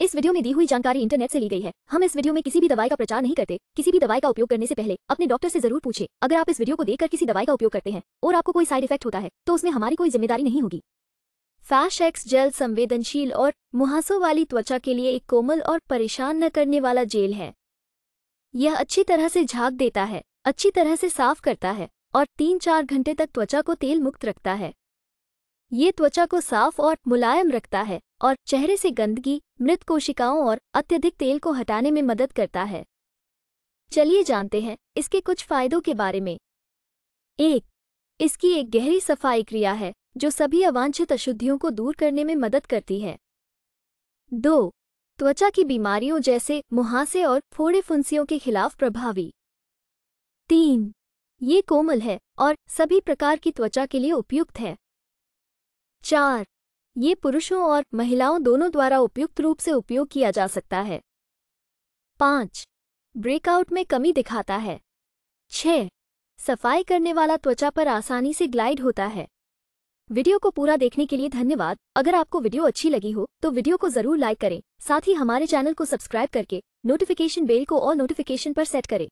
इस वीडियो में दी हुई जानकारी इंटरनेट से ली गई है हम इस वीडियो में किसी भी दवाई का प्रचार नहीं करते किसी भी दवाई का उपयोग करने से पहले अपने डॉक्टर से जरूर पूछे अगर आप इस वीडियो को देखकर किसी दवाई का उपयोग करते हैं और आपको कोई साइड इफेक्ट होता है तो उसमें हमारी कोई जिम्मेदारी नहीं होगी फैश एक्स जेल संवेदनशील और मुहासों वाली त्वचा के लिए एक कोमल और परेशान न करने वाला जेल है यह अच्छी तरह से झाग देता है अच्छी तरह से साफ करता है और तीन चार घंटे तक त्वचा को तेल मुक्त रखता है ये त्वचा को साफ और मुलायम रखता है और चेहरे से गंदगी मृत कोशिकाओं और अत्यधिक तेल को हटाने में मदद करता है चलिए जानते हैं इसके कुछ फायदों के बारे में एक इसकी एक गहरी सफाई क्रिया है जो सभी अवांछित अशुद्धियों को दूर करने में मदद करती है दो त्वचा की बीमारियों जैसे मुहासे और फोड़े फुंसियों के खिलाफ प्रभावी तीन ये कोमल है और सभी प्रकार की त्वचा के लिए उपयुक्त है चार ये पुरुषों और महिलाओं दोनों द्वारा उपयुक्त रूप से उपयोग किया जा सकता है पाँच ब्रेकआउट में कमी दिखाता है छ सफाई करने वाला त्वचा पर आसानी से ग्लाइड होता है वीडियो को पूरा देखने के लिए धन्यवाद अगर आपको वीडियो अच्छी लगी हो तो वीडियो को जरूर लाइक करें साथ ही हमारे चैनल को सब्सक्राइब करके नोटिफिकेशन बेल को और नोटिफिकेशन पर सेट करें